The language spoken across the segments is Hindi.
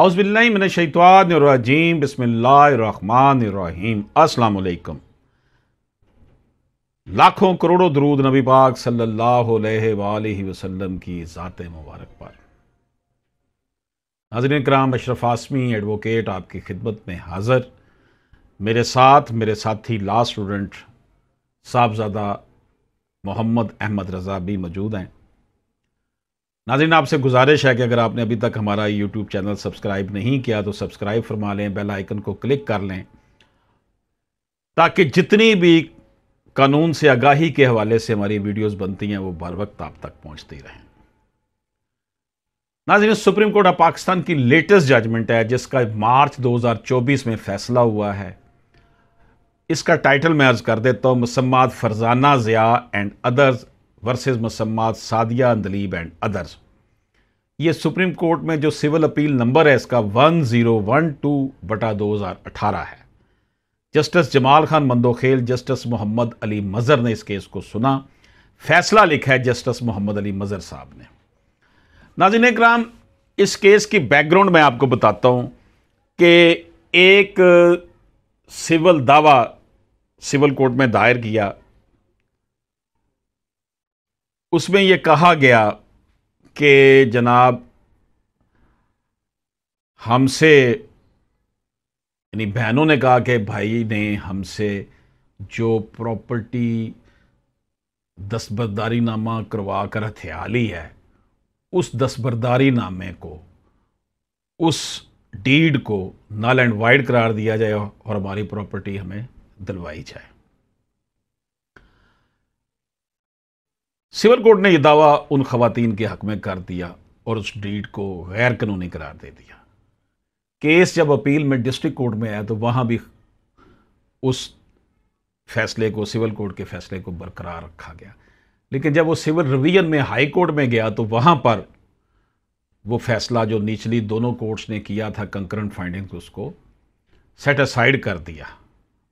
आउज़बिल्लाशैतवानरजीम बसमीम अस्सलाम लाखों करोड़ों दरूद नबी पाक सल्लल्लाहु अलैहि वसल्लम की ज़ात मुबारक पर नाजरन कराम अशरफ आसमी एडवोकेट आपकी खिदमत में हाज़र मेरे साथ मेरे साथी ला स्टूडेंट साहबजादा मोहम्मद अहमद रज़ा भी मौजूद हैं नाजिन आपसे गुजारिश है कि अगर आपने अभी तक हमारा यूट्यूब चैनल सब्सक्राइब नहीं किया तो सब्सक्राइब फरमा लें बेल आइकन को क्लिक कर लें ताकि जितनी भी कानून से आगाही के हवाले से हमारी वीडियोस बनती हैं वो बर वक्त आप तक पहुंचती रहें नाजिन सुप्रीम कोर्ट ऑफ पाकिस्तान की लेटेस्ट जजमेंट है जिसका मार्च 2024 में फैसला हुआ है इसका टाइटल मैं अर्ज कर देता हूँ Musammat Farzana Zia and others versus Musammat Sadia Andleeb and others ये सुप्रीम कोर्ट में जो सिविल अपील नंबर है इसका वन ज़ीरो वन टू बटा दो हज़ार अठारह है जस्टिस जमाल खान मंदोखेल जस्टिस मोहम्मद अली मज़र ने इस केस को सुना फैसला लिखा है जस्टिस मोहम्मद अली मज़र साहब ने नाजिन कराम इस केस की बैकग्राउंड मैं आपको बताता हूँ कि एक सिविल दावा सिविल कोर्ट में दायर किया उसमें यह कहा गया कि जनाब हमसे यानी बहनों ने कहा कि भाई ने हमसे जो प्रॉपर्टी दस्तबरदारी नामा करवा कर हथिया ली है उस दस्तबरदारी नामे को उस डीड को नाल एंड वाइड करार दिया जाए और हमारी प्रॉपर्टी हमें दिलवाई जाए सिविल कोर्ट ने यह दावा उन खातन के हक में कर दिया और उस डीड को गैर कानूनी करार दे दिया केस जब अपील में डिस्ट्रिक्ट कोर्ट में आया तो वहाँ भी उस फैसले को सिविल कोर्ट के फैसले को बरकरार रखा गया लेकिन जब वो सिविल रिवीजन में हाई कोर्ट में गया तो वहाँ पर वो फैसला जो निचली दोनों कोर्ट्स ने किया था कंकरेंट फाइंडिंग तो उसको असाइड कर दिया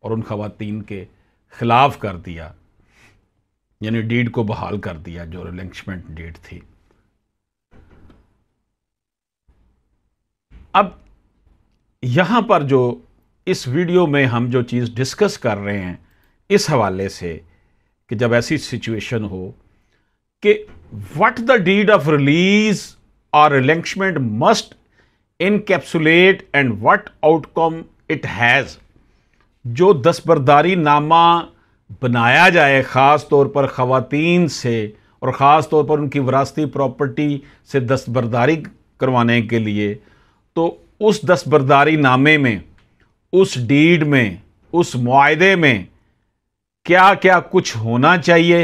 और उन खातन के ख़िलाफ़ कर दिया यानी डीड को बहाल कर दिया जो रिलेंशमेंट डीड थी अब यहां पर जो इस वीडियो में हम जो चीज़ डिस्कस कर रहे हैं इस हवाले से कि जब ऐसी सिचुएशन हो कि what the deed of release or relinquishment must encapsulate and what outcome it has जो दसबरदारी नामा बनाया जाए ख़ास तौर पर ख़वातीन से और ख़ास तौर पर उनकी वरासती प्रॉपर्टी से दस्तबरदारी करवाने के लिए तो उस दस्तबरदारी नामे में उस डीड में उस माहे में क्या क्या कुछ होना चाहिए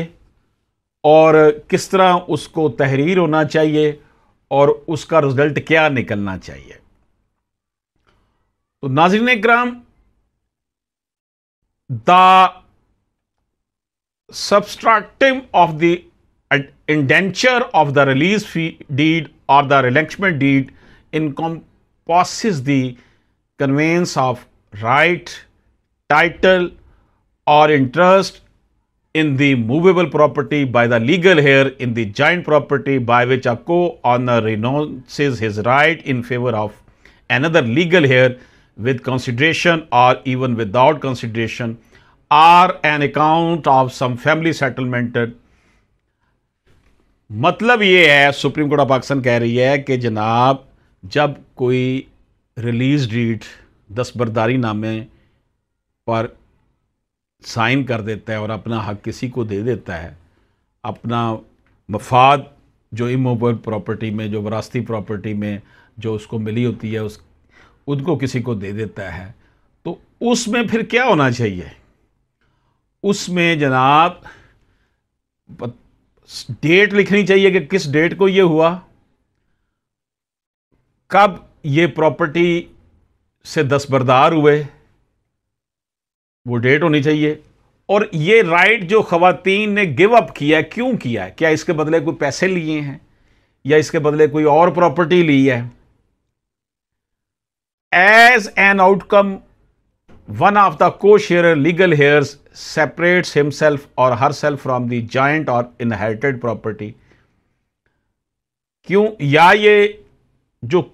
और किस तरह उसको तहरीर होना चाहिए और उसका रिज़ल्ट क्या निकलना चाहिए तो नाजरन ग्राम the substractum of the indenture of the release fee deed or the relinquishment deed encompasses the conveyance of right, title or interest in the movable property by the legal heir in the joint property by which a co-owner renounces his right in favor of another legal heir with consideration or even without consideration or on account of some family settlement मतलब ये है सुप्रीम कोर्ट ऑफ पाकिस्तान कह रही है कि जनाब जब कोई रिलीज डीट दस्तबरदारी नामे पर साइन कर देता है और अपना हक किसी को दे देता है अपना मफाद जो इमोबल प्रॉपर्टी में जो वरासती प्रॉपर्टी में जो उसको मिली होती है उस उनको किसी को दे देता है तो उसमें फिर क्या होना चाहिए उसमें जनाब डेट लिखनी चाहिए कि किस डेट को ये हुआ कब ये प्रॉपर्टी से दस्तबरदार हुए वो डेट होनी चाहिए और ये राइट जो ख़वातीन ने गिव अप किया है क्यों किया है क्या इसके बदले कोई पैसे लिए हैं या इसके बदले कोई और प्रॉपर्टी ली है as an outcome the of the legal heir separate heirs self or herself from the joint or inherited property क्यों या ये जो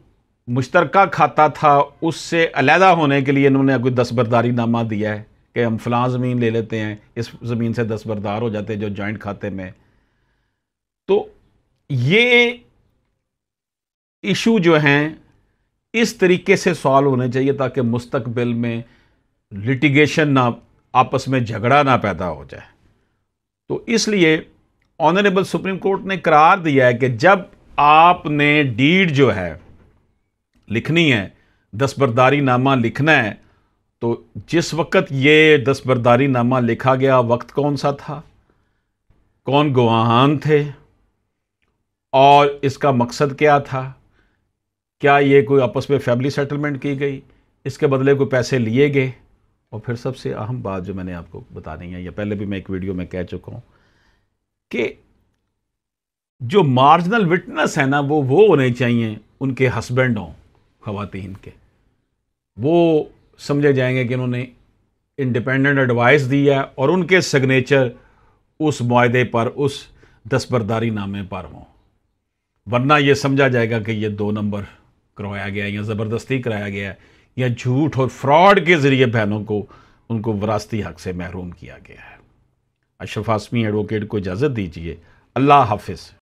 मुश्तरका खाता था उससे अलहदा होने के लिए इन्होंने कोई दस्तबरदारी नामा दिया है कि हम फलां ज़मीन ले लेते हैं इस ज़मीन से दस्तबरदार हो जाते हैं जो जॉइंट खाते में तो ये इशू जो हैं इस तरीके से सॉल्व होने चाहिए ताकि मुस्तबिल में लिटिगेशन ना आपस में झगड़ा ना पैदा हो जाए तो इसलिए ऑनरेबल सुप्रीम कोर्ट ने करार दिया है कि जब आपने डीड जो है लिखनी है दस्तबरदारी नामा लिखना है तो जिस वक्त ये दस्तबरदारी नामा लिखा गया वक्त कौन सा था कौन गवाहान थे और इसका मकसद क्या था क्या ये कोई आपस में फैमिली सेटलमेंट की गई इसके बदले कोई पैसे लिए गए और फिर सबसे अहम बात जो मैंने आपको बतानी है या पहले भी मैं एक वीडियो में कह चुका हूँ कि जो मार्जिनल विटनेस है ना वो वो होने चाहिए उनके हस्बैंड हों खातन के वो समझे जाएंगे कि उन्होंने इंडिपेंडेंट एडवाइस दी है और उनके सिग्नेचर उस माहे पर उस दस्तरदारी नामे पर हों वरना ये समझा जाएगा कि ये दो नंबर करवाया गया या ज़बरदस्ती कराया गया है या झूठ और फ्रॉड के ज़रिए बहनों को उनको वरासती हक से महरूम किया गया है अशरफ आसमी एडवोकेट को इजाज़त दीजिए अल्लाह हाफिज़